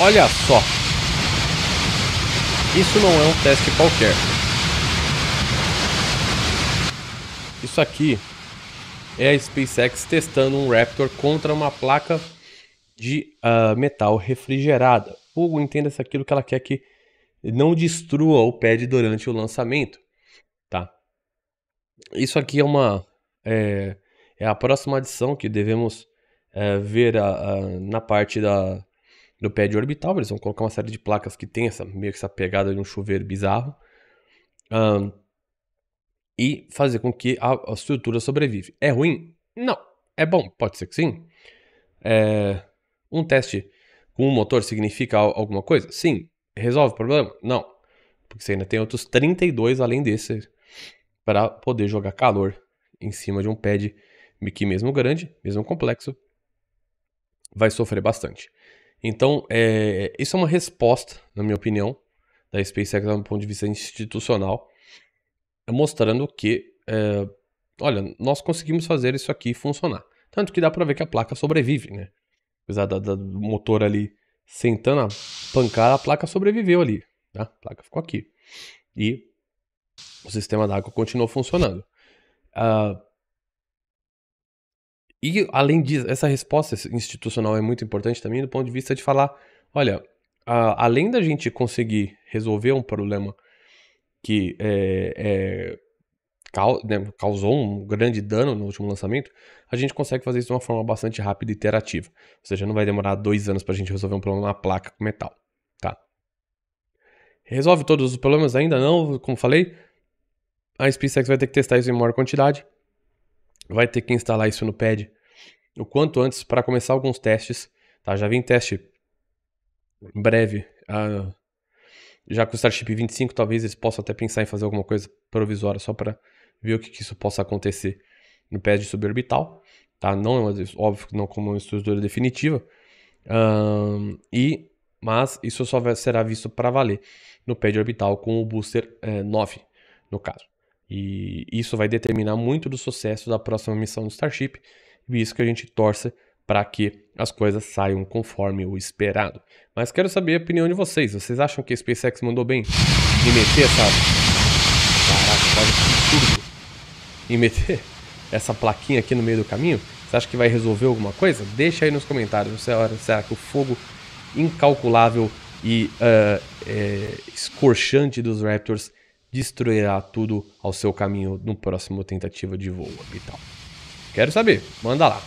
Olha só! Isso não é um teste qualquer. Isso aqui é a SpaceX testando um Raptor contra uma placa de uh, metal refrigerada. Hugo, entenda-se aquilo que ela quer que não destrua o pad durante o lançamento. Tá? Isso aqui é uma... É, é a próxima adição que devemos é, ver a, ah, a, ah, na parte da do pad orbital. Eles vão colocar uma série de placas que tem essa, meio que essa pegada de um chuveiro bizarro. Um, e fazer com que a, a, estrutura sobrevive. É ruim? Não. É bom? Pode ser que sim. É, um teste com um motor significa alguma coisa? Sim. Resolve o problema? Não. Porque você ainda tem outros 32 além desse para poder jogar calor em cima de um pad que mesmo grande, mesmo complexo, vai sofrer bastante. Então, é, isso é uma resposta, na minha opinião, da SpaceX do ponto de vista institucional, mostrando que, é, olha, nós conseguimos fazer isso aqui funcionar. Tanto que dá para ver que a placa sobrevive, né? Apesar da, da, do motor ali sentando a pancada, a placa sobreviveu ali. Tá? A placa ficou aqui. E o sistema d'água continuou funcionando. Uh, e, além disso, essa resposta institucional é muito importante também do ponto de vista de falar: olha, a, além da gente conseguir resolver um problema que é, é, cau, né, causou um grande dano no último lançamento, a gente consegue fazer isso de uma forma bastante rápida e iterativa. Ou seja, não vai demorar dois anos para a gente resolver um problema na placa com metal. Tá? Resolve todos os problemas? Ainda não, como falei. A SpaceX vai ter que testar isso em maior quantidade vai ter que instalar isso no pad o quanto antes para começar alguns testes. Tá? Já vem teste breve. Ah, já com o Starship 25, talvez eles possam até pensar em fazer alguma coisa provisória só para ver o que, que, isso possa acontecer no pad suborbital. Tá? Não, é óbvio que não como uma estrutura definitiva. e, mas isso só vai, será visto para valer no pad orbital com o booster 9, eh, no caso. E isso vai determinar muito do sucesso da próxima missão do Starship, e isso que a gente torce para que as coisas saiam conforme o esperado. Mas quero saber a opinião de vocês. Vocês acham que a SpaceX mandou bem em meter essa. Caraca, quase que tudo. Em meter essa plaquinha aqui no meio do caminho? Você acha que vai resolver alguma coisa? Deixa aí nos comentários. Será, será que o fogo incalculável e uh, é, escorchante dos Raptors destruirá tudo ao seu caminho no próximo tentativa de voo orbital. Quero saber, manda lá.